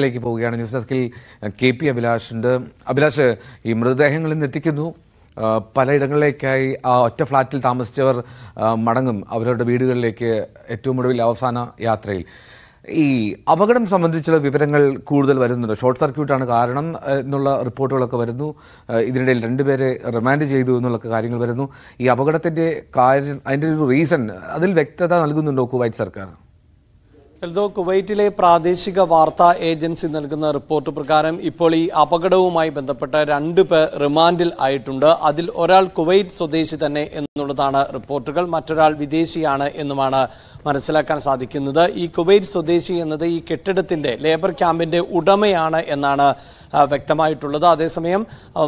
ിലേക്ക് പോവുകയാണ് ന്യൂസ് ഡെസ്കിൽ K P Abhilash Abhilash ഈ മൃതദേഹങ്ങൾ നിന്ന് എത്തിക്കുന്നു പലയിടങ്ങളിലേക്കായി ആ ഒറ്റ ഫ്ളാറ്റിൽ താമസിച്ചവർ മടങ്ങും അവരുടെ വീടുകളിലേക്ക് ഏറ്റവും ഒടുവിൽ അവസാന യാത്രയിൽ ഈ അപകടം സംബന്ധിച്ചുള്ള വിവരങ്ങൾ കൂടുതൽ വരുന്നുണ്ട് ഷോർട്ട് സർക്യൂട്ടാണ് കാരണം എന്നുള്ള റിപ്പോർട്ടുകളൊക്കെ വരുന്നു ഇതിനിടയിൽ രണ്ടുപേരെ റിമാൻഡ് ചെയ്തു എന്നുള്ള കാര്യങ്ങൾ വരുന്നു ഈ അപകടത്തിൻ്റെ കാര്യം അതിൻ്റെ ഒരു റീസൺ അതിൽ വ്യക്തത നൽകുന്നുണ്ടോ കുവൈറ്റ് സർക്കാർ എൽദോ കുവൈറ്റിലെ പ്രാദേശിക വാർത്താ ഏജൻസി നൽകുന്ന റിപ്പോർട്ട് പ്രകാരം ഇപ്പോൾ ഈ അപകടവുമായി ബന്ധപ്പെട്ട രണ്ട് പേർ റിമാൻഡിൽ ആയിട്ടുണ്ട് അതിൽ ഒരാൾ കുവൈറ്റ് സ്വദേശി തന്നെ എന്നുള്ളതാണ് റിപ്പോർട്ടുകൾ മറ്റൊരാൾ വിദേശിയാണ് എന്നുമാണ് മനസ്സിലാക്കാൻ സാധിക്കുന്നത് ഈ കുവൈറ്റ് സ്വദേശി എന്നത് ഈ കെട്ടിടത്തിന്റെ ലേബർ ക്യാമ്പിന്റെ ഉടമയാണ് എന്നാണ് വ്യക്തമായിട്ടുള്ളത് അതേസമയം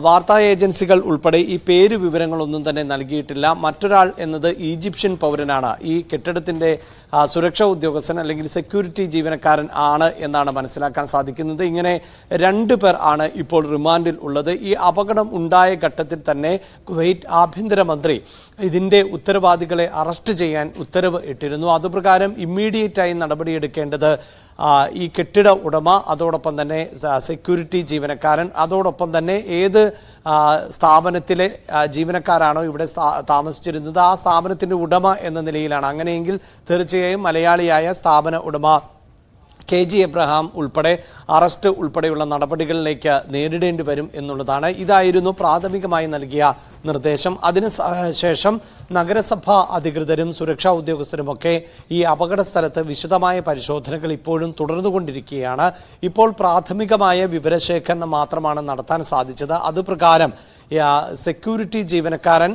വാർത്താ ഏജൻസികൾ ഉൾപ്പെടെ ഈ പേര് വിവരങ്ങളൊന്നും തന്നെ നൽകിയിട്ടില്ല മറ്റൊരാൾ എന്നത് ഈജിപ്ഷ്യൻ പൗരനാണ് ഈ കെട്ടിടത്തിന്റെ സുരക്ഷാ ഉദ്യോഗസ്ഥൻ അല്ലെങ്കിൽ സെക്യൂരിറ്റി ജീവനക്കാരൻ ആണ് എന്നാണ് മനസ്സിലാക്കാൻ സാധിക്കുന്നത് ഇങ്ങനെ രണ്ട് പേർ ആണ് ഇപ്പോൾ റിമാൻഡിൽ ഉള്ളത് ഈ അപകടം ഉണ്ടായ ഘട്ടത്തിൽ തന്നെ കുവൈറ്റ് ആഭ്യന്തരമന്ത്രി ഇതിൻ്റെ ഉത്തരവാദികളെ അറസ്റ്റ് ചെയ്യാൻ ഉത്തരവ് ഇട്ടിരുന്നു അതുപ്രകാരം ഇമ്മീഡിയറ്റായി നടപടിയെടുക്കേണ്ടത് ഈ കെട്ടിട ഉടമ അതോടൊപ്പം തന്നെ സെക്യൂരിറ്റി ജീവനക്കാരൻ അതോടൊപ്പം തന്നെ ഏത് സ്ഥാപനത്തിലെ ജീവനക്കാരാണോ ഇവിടെ താമസിച്ചിരുന്നത് ആ സ്ഥാപനത്തിൻ്റെ ഉടമ എന്ന നിലയിലാണ് അങ്ങനെയെങ്കിൽ തീർച്ചയായും മലയാളിയായ സ്ഥാപന ഉടമ കെ ജി എബ്രഹാം ഉൾപ്പെടെ അറസ്റ്റ് ഉൾപ്പെടെയുള്ള നടപടികളിലേക്ക് നേരിടേണ്ടി വരും എന്നുള്ളതാണ് ഇതായിരുന്നു പ്രാഥമികമായി നൽകിയ നിർദ്ദേശം ശേഷം നഗരസഭാ അധികൃതരും സുരക്ഷാ ഉദ്യോഗസ്ഥരുമൊക്കെ ഈ അപകട സ്ഥലത്ത് വിശദമായ പരിശോധനകൾ ഇപ്പോഴും തുടർന്നുകൊണ്ടിരിക്കുകയാണ് ഇപ്പോൾ പ്രാഥമികമായ വിവരശേഖരണം മാത്രമാണ് നടത്താൻ സാധിച്ചത് അത് സെക്യൂരിറ്റി ജീവനക്കാരൻ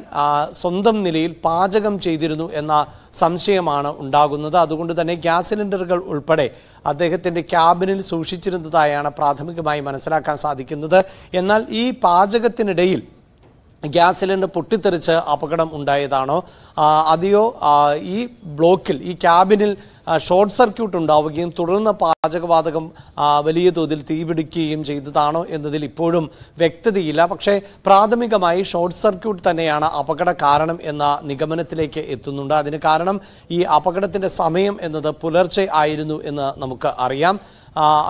സ്വന്തം നിലയിൽ പാചകം ചെയ്തിരുന്നു എന്ന സംശയമാണ് ഉണ്ടാകുന്നത് അതുകൊണ്ട് തന്നെ ഗ്യാസ് സിലിണ്ടറുകൾ ഉൾപ്പെടെ അദ്ദേഹത്തിൻ്റെ ക്യാബിനിൽ സൂക്ഷിച്ചിരുന്നതായാണ് പ്രാഥമികമായി മനസ്സിലാക്കാൻ സാധിക്കുന്നത് എന്നാൽ ഈ പാചകത്തിനിടയിൽ ഗ്യാസ് സിലിണ്ടർ പൊട്ടിത്തെറിച്ച് അപകടം ഉണ്ടായതാണോ അതെയോ ഈ ബ്ലോക്കിൽ ഈ ക്യാബിനിൽ ഷോർട്ട് സർക്യൂട്ട് ഉണ്ടാവുകയും തുടർന്ന് പാചകവാതകം വലിയ തോതിൽ തീപിടിക്കുകയും ചെയ്തതാണോ എന്നതിൽ ഇപ്പോഴും വ്യക്തതയില്ല പക്ഷേ പ്രാഥമികമായി ഷോർട്ട് സർക്യൂട്ട് തന്നെയാണ് അപകട കാരണം എന്ന നിഗമനത്തിലേക്ക് എത്തുന്നുണ്ട് അതിന് കാരണം ഈ അപകടത്തിൻ്റെ സമയം എന്നത് പുലർച്ചെ ആയിരുന്നു എന്ന് നമുക്ക് അറിയാം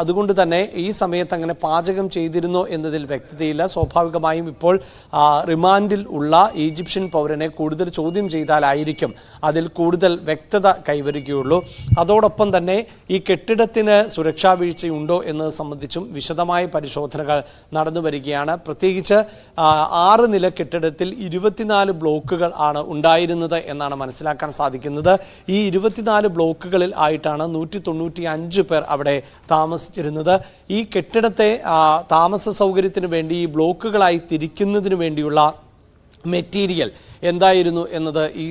അതുകൊണ്ട് തന്നെ ഈ സമയത്ത് അങ്ങനെ പാചകം ചെയ്തിരുന്നോ എന്നതിൽ വ്യക്തതയില്ല സ്വാഭാവികമായും ഇപ്പോൾ റിമാൻഡിൽ ഉള്ള ഈജിപ്ഷ്യൻ പൗരനെ കൂടുതൽ ചോദ്യം ചെയ്താലായിരിക്കും അതിൽ കൂടുതൽ വ്യക്തത കൈവരിക്കുകയുള്ളൂ അതോടൊപ്പം തന്നെ ഈ കെട്ടിടത്തിന് സുരക്ഷാ വീഴ്ചയുണ്ടോ എന്നത് സംബന്ധിച്ചും വിശദമായ പരിശോധനകൾ നടന്നു വരികയാണ് പ്രത്യേകിച്ച് ആറ് നില കെട്ടിടത്തിൽ ഇരുപത്തിനാല് ബ്ലോക്കുകൾ ആണ് ഉണ്ടായിരുന്നത് എന്നാണ് മനസ്സിലാക്കാൻ സാധിക്കുന്നത് ഈ ഇരുപത്തിനാല് ബ്ലോക്കുകളിൽ ആയിട്ടാണ് നൂറ്റി തൊണ്ണൂറ്റി അഞ്ച് പേർ അവിടെ താമസിച്ചിരുന്നത് ഈ കെട്ടിടത്തെ താമസ സൗകര്യത്തിന് വേണ്ടി ഈ ബ്ലോക്കുകളായി തിരിക്കുന്നതിന് വേണ്ടിയുള്ള മെറ്റീരിയൽ എന്തായിരുന്നു എന്നത് ഈ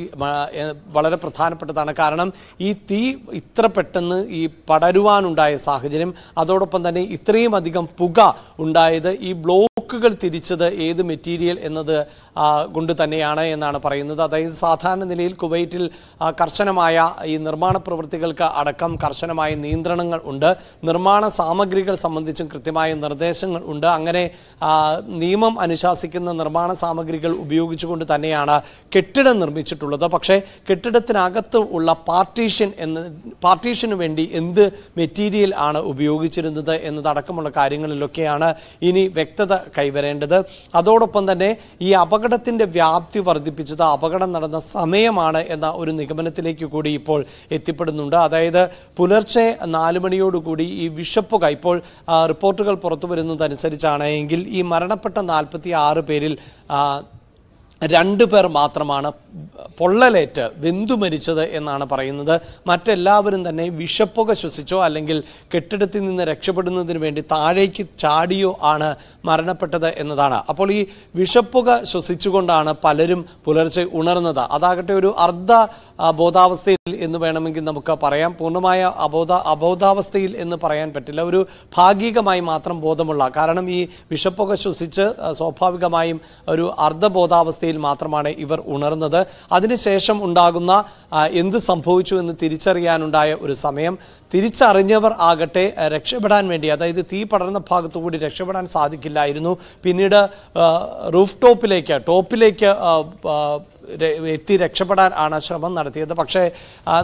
വളരെ പ്രധാനപ്പെട്ടതാണ് കാരണം ഈ തീ ഇത്ര പെട്ടെന്ന് ഈ പടരുവാനുണ്ടായ സാഹചര്യം അതോടൊപ്പം തന്നെ ഇത്രയും അധികം പുക ഉണ്ടായത് ഈ ബ്ലോക്ക് ബ്ലോക്കുകൾ തിരിച്ചത് ഏത് മെറ്റീരിയൽ എന്നത് കൊണ്ട് തന്നെയാണ് എന്നാണ് പറയുന്നത് അതായത് സാധാരണ നിലയിൽ കുവൈറ്റിൽ കർശനമായ ഈ നിർമ്മാണ പ്രവൃത്തികൾക്ക് അടക്കം കർശനമായ നിയന്ത്രണങ്ങൾ ഉണ്ട് നിർമ്മാണ സാമഗ്രികൾ സംബന്ധിച്ചും കൃത്യമായ നിർദ്ദേശങ്ങൾ ഉണ്ട് അങ്ങനെ നിയമം അനുശാസിക്കുന്ന നിർമ്മാണ സാമഗ്രികൾ ഉപയോഗിച്ചുകൊണ്ട് തന്നെയാണ് കെട്ടിടം നിർമ്മിച്ചിട്ടുള്ളത് പക്ഷേ കെട്ടിടത്തിനകത്ത് ഉള്ള പാർട്ടീഷൻ എന്ന് പാർട്ടീഷന് വേണ്ടി എന്ത് മെറ്റീരിയൽ ആണ് ഉപയോഗിച്ചിരുന്നത് എന്നതടക്കമുള്ള കാര്യങ്ങളിലൊക്കെയാണ് ഇനി വ്യക്തത കൈവരേണ്ടത് അതോടൊപ്പം തന്നെ ഈ അപകടത്തിൻ്റെ വ്യാപ്തി വർദ്ധിപ്പിച്ചത് അപകടം നടന്ന സമയമാണ് എന്ന ഒരു നിഗമനത്തിലേക്ക് കൂടി ഇപ്പോൾ എത്തിപ്പെടുന്നുണ്ട് അതായത് പുലർച്ചെ നാല് മണിയോടുകൂടി ഈ വിഷപ്പുക ഇപ്പോൾ റിപ്പോർട്ടുകൾ പുറത്തു വരുന്നതനുസരിച്ചാണെങ്കിൽ ഈ മരണപ്പെട്ട നാൽപ്പത്തി ആറ് പേരിൽ രണ്ട് പേർ മാത്രമാണ് പൊള്ളലേറ്റ് വെന്തു മരിച്ചത് എന്നാണ് പറയുന്നത് മറ്റെല്ലാവരും തന്നെ വിഷപ്പുക ശ്വസിച്ചോ അല്ലെങ്കിൽ കെട്ടിടത്തിൽ നിന്ന് രക്ഷപ്പെടുന്നതിന് വേണ്ടി താഴേക്ക് ചാടിയോ ആണ് മരണപ്പെട്ടത് എന്നതാണ് അപ്പോൾ ഈ വിഷപ്പുക ശ്വസിച്ചുകൊണ്ടാണ് പലരും പുലർച്ചെ ഉണർന്നത് അതാകട്ടെ ഒരു അർദ്ധ ബോധാവസ്ഥയിൽ എന്ന് വേണമെങ്കിൽ നമുക്ക് പറയാം പൂർണ്ണമായ അബോധ അബോധാവസ്ഥയിൽ എന്ന് പറയാൻ പറ്റില്ല ഒരു ഭാഗികമായി മാത്രം ബോധമുള്ള കാരണം ഈ വിഷപ്പൊക്കെ ശ്വസിച്ച് സ്വാഭാവികമായും ഒരു അർദ്ധബോധാവസ്ഥയിൽ മാത്രമാണ് ഇവർ ഉണർന്നത് അതിനുശേഷം ഉണ്ടാകുന്ന എന്ത് സംഭവിച്ചു എന്ന് തിരിച്ചറിയാനുണ്ടായ ഒരു സമയം തിരിച്ചറിഞ്ഞവർ ആകട്ടെ രക്ഷപ്പെടാൻ വേണ്ടി അതായത് തീ പടർന്ന ഭാഗത്തുകൂടി രക്ഷപ്പെടാൻ സാധിക്കില്ലായിരുന്നു പിന്നീട് റൂഫ് ടോപ്പിലേക്ക് ടോപ്പിലേക്ക് എത്തി രക്ഷപ്പെടാൻ ആണ് ശ്രമം നടത്തിയത് പക്ഷേ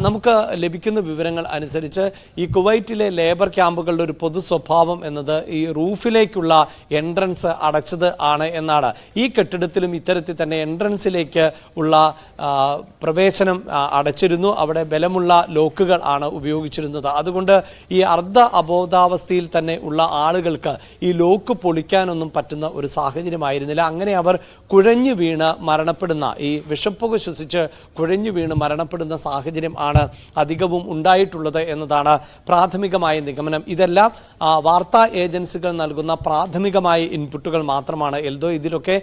നമുക്ക് ലഭിക്കുന്ന വിവരങ്ങൾ അനുസരിച്ച് ഈ കുവൈറ്റിലെ ലേബർ ക്യാമ്പുകളുടെ ഒരു പൊതു സ്വഭാവം എന്നത് ഈ റൂഫിലേക്കുള്ള എൻട്രൻസ് അടച്ചത് ആണ് എന്നാണ് ഈ കെട്ടിടത്തിലും ഇത്തരത്തിൽ തന്നെ എൻട്രൻസിലേക്ക് ഉള്ള പ്രവേശനം അടച്ചിരുന്നു അവിടെ ബലമുള്ള ലോക്കുകൾ ആണ് ഉപയോഗിച്ചിരുന്നത് അതുകൊണ്ട് ഈ അർദ്ധ അബോധാവസ്ഥയിൽ തന്നെ ഉള്ള ആളുകൾക്ക് ഈ ലോക്ക് പൊളിക്കാനൊന്നും പറ്റുന്ന ഒരു സാഹചര്യമായിരുന്നില്ല അങ്ങനെ അവർ കുഴഞ്ഞു വീണ് മരണപ്പെടുന്ന ഈ വിഷപ്പുക ശ്വസിച്ച് കുഴഞ്ഞു വീണ് മരണപ്പെടുന്ന സാഹചര്യം ആണ് അധികവും ഉണ്ടായിട്ടുള്ളത് എന്നതാണ് പ്രാഥമികമായ നിഗമനം ഇതെല്ലാം വാർത്താ ഏജൻസികൾ നൽകുന്ന പ്രാഥമികമായ ഇൻപുട്ടുകൾ മാത്രമാണ് എൽദോ ഇതിലൊക്കെ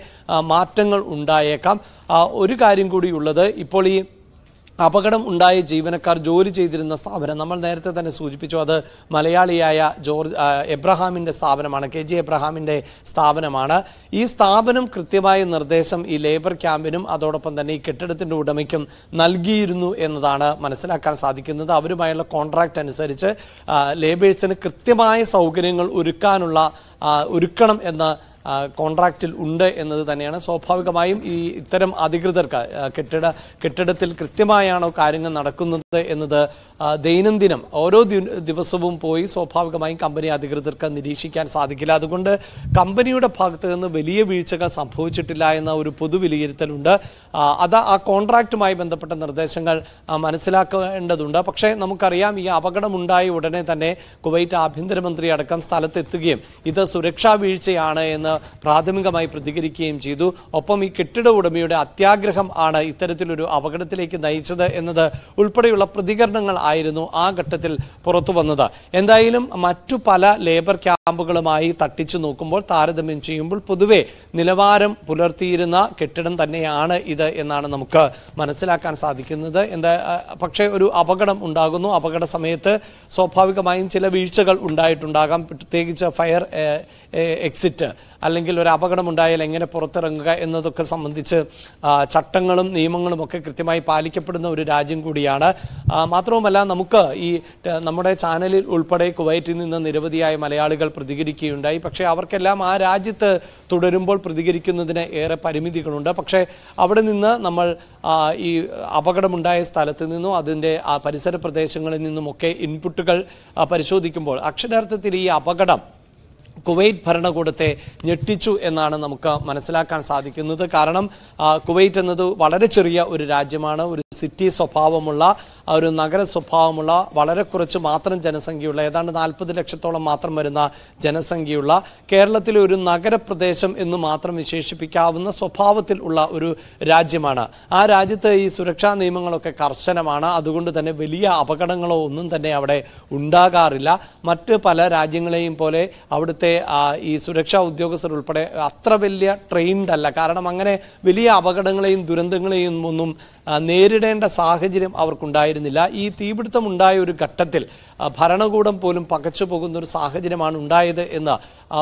മാറ്റങ്ങൾ ഉണ്ടായേക്കാം ഒരു കാര്യം കൂടിയുള്ളത് ഇപ്പോൾ ഈ അപകടം ഉണ്ടായ ജീവനക്കാർ ജോലി ചെയ്തിരുന്ന സ്ഥാപനം നമ്മൾ നേരത്തെ തന്നെ സൂചിപ്പിച്ചു അത് മലയാളിയായ ജോർജ് എബ്രഹാമിൻ്റെ സ്ഥാപനമാണ് കെ ജി എബ്രഹാമിൻ്റെ സ്ഥാപനമാണ് ഈ സ്ഥാപനം കൃത്യമായ നിർദ്ദേശം ഈ ലേബർ ക്യാമ്പിനും അതോടൊപ്പം തന്നെ ഈ കെട്ടിടത്തിൻ്റെ ഉടമയ്ക്കും നൽകിയിരുന്നു എന്നതാണ് മനസ്സിലാക്കാൻ സാധിക്കുന്നത് അവരുമായുള്ള കോൺട്രാക്റ്റ് അനുസരിച്ച് ലേബേഴ്സിന് കൃത്യമായ സൗകര്യങ്ങൾ ഒരുക്കാനുള്ള ഒരുക്കണം എന്ന് കോൺട്രാക്റ്റിൽ ഉണ്ട് എന്നത് തന്നെയാണ് സ്വാഭാവികമായും ഈ ഇത്തരം അധികൃതർക്ക് കെട്ടിട കെട്ടിടത്തിൽ കൃത്യമായാണോ കാര്യങ്ങൾ നടക്കുന്നത് എന്നത് ദൈനംദിനം ഓരോ ദിവസവും പോയി സ്വാഭാവികമായും കമ്പനി അധികൃതർക്ക് നിരീക്ഷിക്കാൻ സാധിക്കില്ല അതുകൊണ്ട് കമ്പനിയുടെ ഭാഗത്ത് നിന്ന് വലിയ വീഴ്ചകൾ സംഭവിച്ചിട്ടില്ല എന്ന ഒരു പൊതു വിലയിരുത്തലുണ്ട് അത് ആ കോൺട്രാക്റ്റുമായി ബന്ധപ്പെട്ട നിർദ്ദേശങ്ങൾ മനസ്സിലാക്കേണ്ടതുണ്ട് പക്ഷേ നമുക്കറിയാം ഈ അപകടമുണ്ടായ ഉടനെ തന്നെ കുവൈറ്റ് ആഭ്യന്തരമന്ത്രി അടക്കം സ്ഥലത്തെത്തുകയും ഇത് സുരക്ഷാ വീഴ്ചയാണ് എന്ന് പ്രാഥമികമായി പ്രതികരിക്കുകയും ചെയ്തു ഒപ്പം ഈ കെട്ടിട ഉടമയുടെ അത്യാഗ്രഹം ആണ് ഇത്തരത്തിലൊരു അപകടത്തിലേക്ക് നയിച്ചത് എന്നത് ഉൾപ്പെടെയുള്ള പ്രതികരണങ്ങൾ ആയിരുന്നു ആ ഘട്ടത്തിൽ പുറത്തു വന്നത് എന്തായാലും മറ്റു പല ലേബർ ക്യാമ്പുകളുമായി തട്ടിച്ചു നോക്കുമ്പോൾ താരതമ്യം ചെയ്യുമ്പോൾ പൊതുവെ നിലവാരം പുലർത്തിയിരുന്ന കെട്ടിടം തന്നെയാണ് ഇത് എന്നാണ് നമുക്ക് മനസ്സിലാക്കാൻ സാധിക്കുന്നത് എന്താ പക്ഷേ ഒരു അപകടം ഉണ്ടാകുന്നു അപകട സമയത്ത് സ്വാഭാവികമായും ചില വീഴ്ചകൾ ഉണ്ടായിട്ടുണ്ടാകാം പ്രത്യേകിച്ച് ഫയർ എക്സിറ്റ് അല്ലെങ്കിൽ ഒരു അപകടമുണ്ടായാൽ എങ്ങനെ പുറത്തിറങ്ങുക എന്നതൊക്കെ സംബന്ധിച്ച് ചട്ടങ്ങളും നിയമങ്ങളും ഒക്കെ കൃത്യമായി പാലിക്കപ്പെടുന്ന ഒരു രാജ്യം കൂടിയാണ് മാത്രവുമല്ല നമുക്ക് ഈ നമ്മുടെ ചാനലിൽ ഉൾപ്പെടെ കുവൈറ്റിൽ നിന്ന് നിരവധിയായ മലയാളികൾ പ്രതികരിക്കുകയുണ്ടായി പക്ഷേ അവർക്കെല്ലാം ആ രാജ്യത്ത് തുടരുമ്പോൾ പ്രതികരിക്കുന്നതിന് ഏറെ പരിമിതികളുണ്ട് പക്ഷേ അവിടെ നിന്ന് നമ്മൾ ഈ അപകടമുണ്ടായ സ്ഥലത്ത് നിന്നും അതിൻ്റെ പരിസര പ്രദേശങ്ങളിൽ നിന്നുമൊക്കെ ഇൻപുട്ടുകൾ പരിശോധിക്കുമ്പോൾ അക്ഷരാർത്ഥത്തിൽ ഈ അപകടം കുവൈറ്റ് ഭരണകൂടത്തെ ഞെട്ടിച്ചു എന്നാണ് നമുക്ക് മനസ്സിലാക്കാൻ സാധിക്കുന്നത് കാരണം കുവൈറ്റ് എന്നത് വളരെ ചെറിയ ഒരു രാജ്യമാണ് ഒരു സിറ്റി സ്വഭാവമുള്ള ഒരു നഗര സ്വഭാവമുള്ള വളരെ കുറച്ച് മാത്രം ജനസംഖ്യയുള്ള ഏതാണ്ട് നാൽപ്പത് ലക്ഷത്തോളം മാത്രം വരുന്ന ജനസംഖ്യയുള്ള കേരളത്തിലെ ഒരു നഗരപ്രദേശം എന്ന് മാത്രം വിശേഷിപ്പിക്കാവുന്ന സ്വഭാവത്തിൽ ഉള്ള ഒരു രാജ്യമാണ് ആ രാജ്യത്ത് ഈ സുരക്ഷാ നിയമങ്ങളൊക്കെ കർശനമാണ് അതുകൊണ്ട് തന്നെ വലിയ അപകടങ്ങളോ ഒന്നും തന്നെ അവിടെ ഉണ്ടാകാറില്ല മറ്റ് പല രാജ്യങ്ങളെയും പോലെ അവിടുത്തെ ഈ സുരക്ഷാ ഉദ്യോഗസ്ഥർ ഉൾപ്പെടെ അത്ര വലിയ ട്രെയിൻഡ് അല്ല കാരണം അങ്ങനെ വലിയ അപകടങ്ങളെയും ദുരന്തങ്ങളെയും ഒന്നും നേരിടേണ്ട സാഹചര്യം അവർക്കുണ്ടായിരുന്നില്ല ഈ തീപിടുത്തമുണ്ടായ ഒരു ഘട്ടത്തിൽ ഭരണകൂടം പോലും പകച്ചു പോകുന്ന ഒരു സാഹചര്യമാണ് ഉണ്ടായത് എന്ന്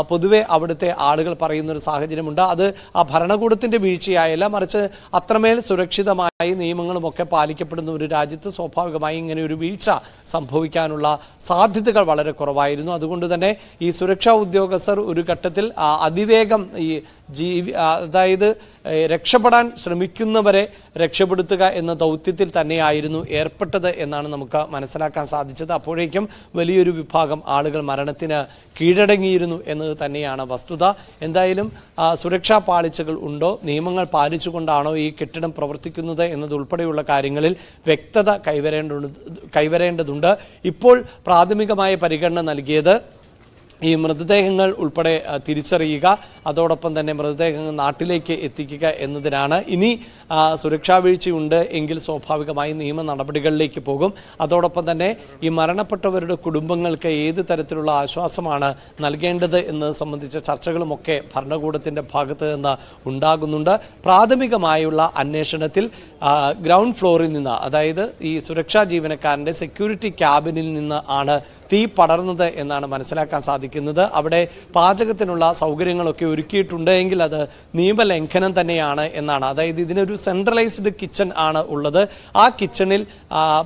പൊതുവെ അവിടുത്തെ ആളുകൾ പറയുന്ന ഒരു സാഹചര്യമുണ്ട് അത് ആ ഭരണകൂടത്തിൻ്റെ വീഴ്ചയായല്ല മറിച്ച് അത്രമേൽ സുരക്ഷിതമായി നിയമങ്ങളുമൊക്കെ പാലിക്കപ്പെടുന്ന ഒരു രാജ്യത്ത് സ്വാഭാവികമായി ഇങ്ങനെ ഒരു വീഴ്ച സംഭവിക്കാനുള്ള സാധ്യതകൾ വളരെ കുറവായിരുന്നു അതുകൊണ്ട് തന്നെ ഈ സുരക്ഷാ ഉദ്യോഗസ്ഥർ ഒരു ഘട്ടത്തിൽ അതിവേഗം ഈ ജീവി അതായത് രക്ഷപ്പെടാൻ ശ്രമിക്കുന്നവരെ രക്ഷപ്പെടുത്തുക എന്ന ദൗത്യത്തിൽ തന്നെയായിരുന്നു ഏർപ്പെട്ടത് എന്നാണ് നമുക്ക് മനസ്സിലാക്കാൻ സാധിച്ചത് അപ്പോഴേക്കും വലിയൊരു വിഭാഗം ആളുകൾ മരണത്തിന് കീഴടങ്ങിയിരുന്നു എന്നത് തന്നെയാണ് വസ്തുത എന്തായാലും സുരക്ഷാ പാളിച്ചകൾ ഉണ്ടോ നിയമങ്ങൾ പാലിച്ചുകൊണ്ടാണോ ഈ കെട്ടിടം പ്രവർത്തിക്കുന്നത് എന്നതുൾപ്പെടെയുള്ള കാര്യങ്ങളിൽ വ്യക്തത കൈവരേണ്ട കൈവരേണ്ടതുണ്ട് ഇപ്പോൾ പ്രാഥമികമായ പരിഗണന നൽകിയത് ഈ മൃതദേഹങ്ങൾ ഉൾപ്പെടെ തിരിച്ചറിയുക അതോടൊപ്പം തന്നെ മൃതദേഹങ്ങൾ നാട്ടിലേക്ക് എത്തിക്കുക എന്നതിനാണ് ഇനി സുരക്ഷാ വീഴ്ചയുണ്ട് എങ്കിൽ സ്വാഭാവികമായി നിയമ നടപടികളിലേക്ക് പോകും അതോടൊപ്പം തന്നെ ഈ മരണപ്പെട്ടവരുടെ കുടുംബങ്ങൾക്ക് ഏത് തരത്തിലുള്ള ആശ്വാസമാണ് നൽകേണ്ടത് എന്നത് സംബന്ധിച്ച ചർച്ചകളുമൊക്കെ ഭരണകൂടത്തിൻ്റെ ഭാഗത്ത് നിന്ന് ഉണ്ടാകുന്നുണ്ട് പ്രാഥമികമായുള്ള അന്വേഷണത്തിൽ ഗ്രൗണ്ട് ഫ്ലോറിൽ നിന്ന് അതായത് ഈ സുരക്ഷാ ജീവനക്കാരൻ്റെ സെക്യൂരിറ്റി ക്യാബിനിൽ നിന്ന് ആണ് തീ പടർന്നത് എന്നാണ് മനസ്സിലാക്കാൻ സാധിക്കുന്നത് സാധിക്കുന്നത് അവിടെ പാചകത്തിനുള്ള സൗകര്യങ്ങളൊക്കെ ഒരുക്കിയിട്ടുണ്ട് എങ്കിൽ അത് നിയമലംഘനം തന്നെയാണ് എന്നാണ് അതായത് ഇതിനൊരു സെൻട്രലൈസ്ഡ് കിച്ചൺ ആണ് ഉള്ളത് ആ കിച്ചണിൽ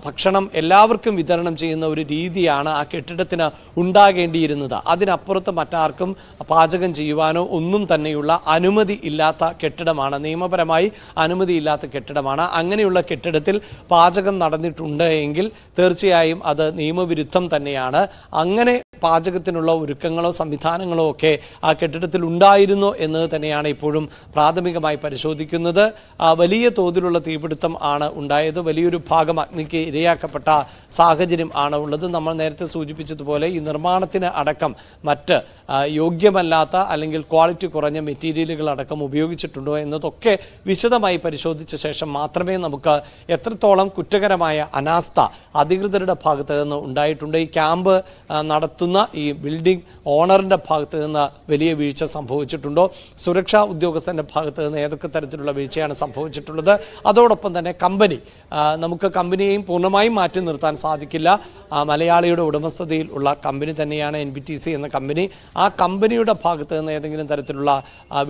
ഭക്ഷണം എല്ലാവർക്കും വിതരണം ചെയ്യുന്ന ഒരു രീതിയാണ് ആ കെട്ടിടത്തിന് ഉണ്ടാകേണ്ടിയിരുന്നത് അതിനപ്പുറത്ത് മറ്റാർക്കും പാചകം ചെയ്യുവാനോ ഒന്നും തന്നെയുള്ള അനുമതി ഇല്ലാത്ത കെട്ടിടമാണ് നിയമപരമായി അനുമതി ഇല്ലാത്ത കെട്ടിടമാണ് അങ്ങനെയുള്ള കെട്ടിടത്തിൽ പാചകം നടന്നിട്ടുണ്ട് എങ്കിൽ തീർച്ചയായും അത് നിയമവിരുദ്ധം തന്നെയാണ് അങ്ങനെ പാചകത്തിനുള്ള ഒരു ഒരുക്കങ്ങളോ സംവിധാനങ്ങളോ ഒക്കെ ആ കെട്ടിടത്തിൽ ഉണ്ടായിരുന്നോ എന്നത് തന്നെയാണ് ഇപ്പോഴും പ്രാഥമികമായി പരിശോധിക്കുന്നത് വലിയ തോതിലുള്ള തീപിടുത്തം ആണ് ഉണ്ടായത് വലിയൊരു ഭാഗം അഗ്നിക്ക് ഇരയാക്കപ്പെട്ട സാഹചര്യം ആണ് ഉള്ളത് നമ്മൾ നേരത്തെ സൂചിപ്പിച്ചതുപോലെ ഈ നിർമ്മാണത്തിന് അടക്കം മറ്റ് യോഗ്യമല്ലാത്ത അല്ലെങ്കിൽ ക്വാളിറ്റി കുറഞ്ഞ മെറ്റീരിയലുകൾ അടക്കം ഉപയോഗിച്ചിട്ടുണ്ടോ എന്നതൊക്കെ വിശദമായി പരിശോധിച്ച ശേഷം മാത്രമേ നമുക്ക് എത്രത്തോളം കുറ്റകരമായ അനാസ്ഥ അധികൃതരുടെ ഭാഗത്ത് നിന്ന് ഉണ്ടായിട്ടുണ്ട് ഈ ക്യാമ്പ് നടത്തുന്ന ഈ ബിൽഡിംഗ് ഓണറിൻ്റെ ഭാഗത്ത് നിന്ന് വലിയ വീഴ്ച സംഭവിച്ചിട്ടുണ്ടോ സുരക്ഷാ ഉദ്യോഗസ്ഥൻ്റെ ഭാഗത്ത് നിന്ന് ഏതൊക്കെ തരത്തിലുള്ള വീഴ്ചയാണ് സംഭവിച്ചിട്ടുള്ളത് അതോടൊപ്പം തന്നെ കമ്പനി നമുക്ക് കമ്പനിയെയും പൂർണ്ണമായും മാറ്റി നിർത്താൻ സാധിക്കില്ല മലയാളിയുടെ ഉടമസ്ഥതയിൽ ഉള്ള കമ്പനി തന്നെയാണ് എൻ എന്ന കമ്പനി ആ കമ്പനിയുടെ ഭാഗത്ത് നിന്ന് ഏതെങ്കിലും തരത്തിലുള്ള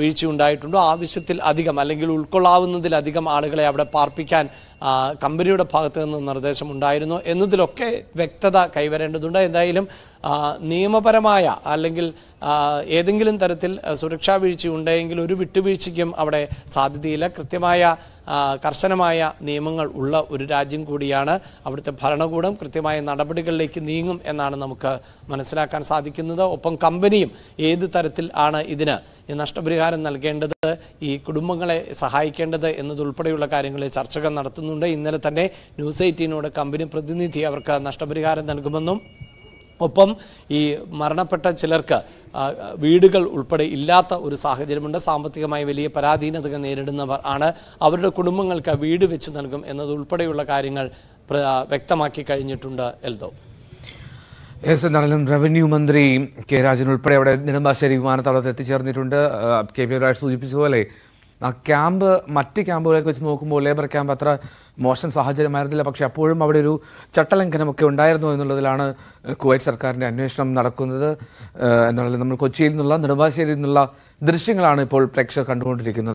വീഴ്ച ഉണ്ടായിട്ടുണ്ടോ ആവശ്യത്തിൽ അധികം അല്ലെങ്കിൽ ഉൾക്കൊള്ളാവുന്നതിലധികം ആളുകളെ അവിടെ പാർപ്പിക്കാൻ കമ്പനിയുടെ ഭാഗത്തു നിന്ന് ഉണ്ടായിരുന്നു എന്നതിലൊക്കെ വ്യക്തത കൈവരേണ്ടതുണ്ട് എന്തായാലും നിയമപരമായ അല്ലെങ്കിൽ ഏതെങ്കിലും തരത്തിൽ സുരക്ഷാ വീഴ്ച ഉണ്ടെങ്കിൽ ഒരു വിട്ടുവീഴ്ചയ്ക്കും അവിടെ സാധ്യതയില്ല കൃത്യമായ കർശനമായ നിയമങ്ങൾ ഉള്ള ഒരു രാജ്യം കൂടിയാണ് അവിടുത്തെ ഭരണകൂടം കൃത്യമായ നടപടികളിലേക്ക് നീങ്ങും എന്നാണ് നമുക്ക് മനസ്സിലാക്കാൻ സാധിക്കുന്നത് ഒപ്പം കമ്പനിയും ഏത് തരത്തിൽ ആണ് ഇതിന് നഷ്ടപരിഹാരം നൽകേണ്ടത് ഈ കുടുംബങ്ങളെ സഹായിക്കേണ്ടത് എന്നതുൾപ്പെടെയുള്ള കാര്യങ്ങളിൽ ചർച്ചകൾ നടത്തുന്നുണ്ട് ഇന്നലെ തന്നെ ന്യൂസ് എയ്റ്റീനോട് കമ്പനി പ്രതിനിധി അവർക്ക് നഷ്ടപരിഹാരം നൽകുമെന്നും ഒപ്പം ഈ മരണപ്പെട്ട ചിലർക്ക് വീടുകൾ ഉൾപ്പെടെ ഇല്ലാത്ത ഒരു സാഹചര്യമുണ്ട് സാമ്പത്തികമായി വലിയ പരാധീനതകൾ നേരിടുന്നവർ ആണ് അവരുടെ കുടുംബങ്ങൾക്ക് വീട് വെച്ച് നൽകും എന്നതുൾപ്പെടെയുള്ള കാര്യങ്ങൾ വ്യക്തമാക്കി കഴിഞ്ഞിട്ടുണ്ട് എൽദോ എസ് എന്നാലും റവന്യൂ മന്ത്രി കെ രാജൻ ഉൾപ്പെടെ അവിടെ നെടുമ്പാശ്ശേരി വിമാനത്താവളത്തിൽ എത്തിച്ചേർന്നിട്ടുണ്ട് കെ പി രാജ് സൂചിപ്പിച്ചതുപോലെ ക്യാമ്പ് മറ്റ് ക്യാമ്പുകളൊക്കെ വെച്ച് നോക്കുമ്പോൾ ലേബർ ക്യാമ്പ് അത്ര മോശം സാഹചര്യമായിരുന്നില്ല പക്ഷേ അപ്പോഴും അവിടെ ഒരു ചട്ടലംഘനമൊക്കെ ഉണ്ടായിരുന്നു എന്നുള്ളതിലാണ് കുവൈറ്റ് സർക്കാരിൻ്റെ അന്വേഷണം നടക്കുന്നത് എന്നുള്ളത് നമ്മൾ കൊച്ചിയിൽ നിന്നുള്ള നെടുമ്പാശ്ശേരിയിൽ നിന്നുള്ള ദൃശ്യങ്ങളാണ് ഇപ്പോൾ പ്രേക്ഷകർ കണ്ടുകൊണ്ടിരിക്കുന്നത്